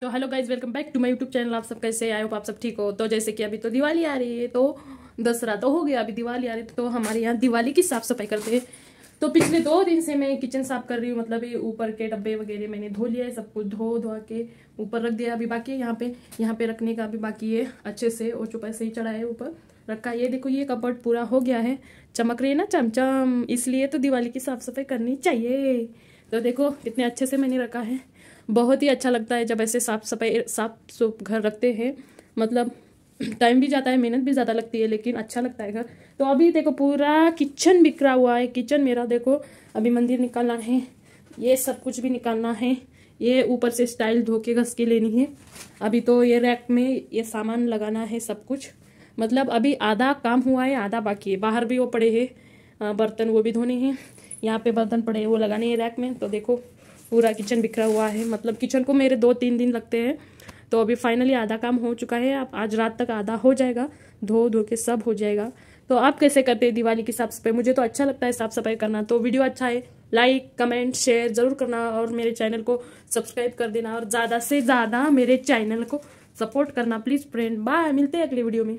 तो hello guys welcome back to my YouTube channel आप सब कैसे आए हो आप सब ठीक हो तो जैसे कि अभी तो दिवाली आ रही है तो दसरा तो हो गया अभी दिवाली आ रही है तो हमारे यहाँ दिवाली की साफ सफाई करते हैं तो पिछले दो दिन से मैं किचन साफ कर रही हूँ मतलब ये ऊपर के डब्बे वगैरह मैंने धो लिया है सब कुछ धो धो के ऊपर रख दिया अभी बाकी है यहाँ पे यहाँ पे रखने का अभी बाकी है अच्छे से और चुपा से ही चढ़ा है ऊपर रखा ये देखो ये कपड़ पूरा हो गया है चमक रही है ना चमचम इसलिए तो दिवाली की साफ सफाई करनी चाहिए तो देखो कितने अच्छे से मैंने रखा है बहुत ही अच्छा लगता है जब ऐसे साफ सफाई साफ सुफ घर रखते हैं मतलब टाइम भी जाता है मेहनत भी ज़्यादा लगती है लेकिन अच्छा लगता है घर तो अभी देखो पूरा किचन बिखरा हुआ है किचन मेरा देखो अभी मंदिर निकालना है ये सब कुछ भी निकालना है ये ऊपर से स्टाइल धो के घस के लेनी है अभी तो ये रैक में ये सामान लगाना है सब कुछ मतलब अभी आधा काम हुआ है आधा बाकी है बाहर भी वो पड़े हैं बर्तन वो भी धोने हैं यहाँ पे बर्तन पड़े हैं वो लगाने हैं रैक में तो देखो पूरा किचन बिखरा हुआ है मतलब किचन को मेरे दो तीन दिन लगते हैं तो अभी फाइनली आधा काम हो चुका है आप आज रात तक आधा हो जाएगा धो धो के सब हो जाएगा तो आप कैसे करते हैं दिवाली की साफ सफाई मुझे तो अच्छा लगता है साफ सफाई करना तो वीडियो अच्छा है लाइक कमेंट शेयर जरूर करना और मेरे चैनल को सब्सक्राइब कर देना और ज़्यादा से ज़्यादा मेरे चैनल को सपोर्ट करना प्लीज़ फ्रेंड बाय मिलते हैं अगले वीडियो में